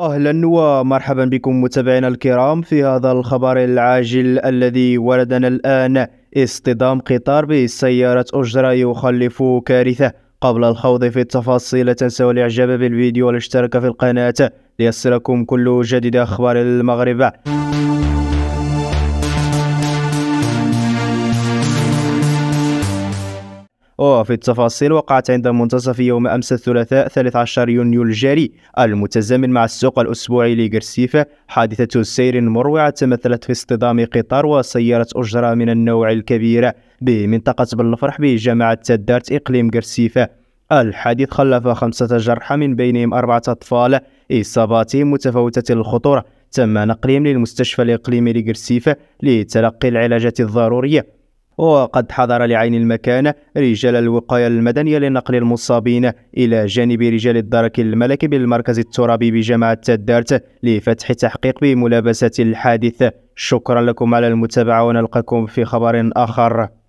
اهلا ومرحبا بكم متابعينا الكرام في هذا الخبر العاجل الذي وردنا الان اصطدام قطار بسياره اجره يخلف كارثه قبل الخوض في التفاصيل لا تنسوا الاعجاب بالفيديو والاشتراك في القناه ليصلكم كل جديد اخبار المغرب وفي التفاصيل وقعت عند منتصف يوم أمس الثلاثاء 13 يونيو الجاري المتزامن مع السوق الأسبوعي لجرسيفة حادثة سير مروعة تمثلت في اصطدام قطار وسيارة أجرة من النوع الكبير بمنطقة بلفرح بجامعة تدارت إقليم جرسيفة الحادث خلف خمسة جرحى من بينهم أربعة أطفال إصاباتهم متفاوتة الخطورة تم نقلهم للمستشفى الإقليمي لجرسيفة لتلقي العلاجات الضرورية وقد حضر لعين المكان رجال الوقاية المدنية لنقل المصابين إلى جانب رجال الدرك الملكي بالمركز الترابي بجامعة الدارت لفتح تحقيق بملابسة الحادث شكرا لكم على المتابعة ونلقاكم في خبر آخر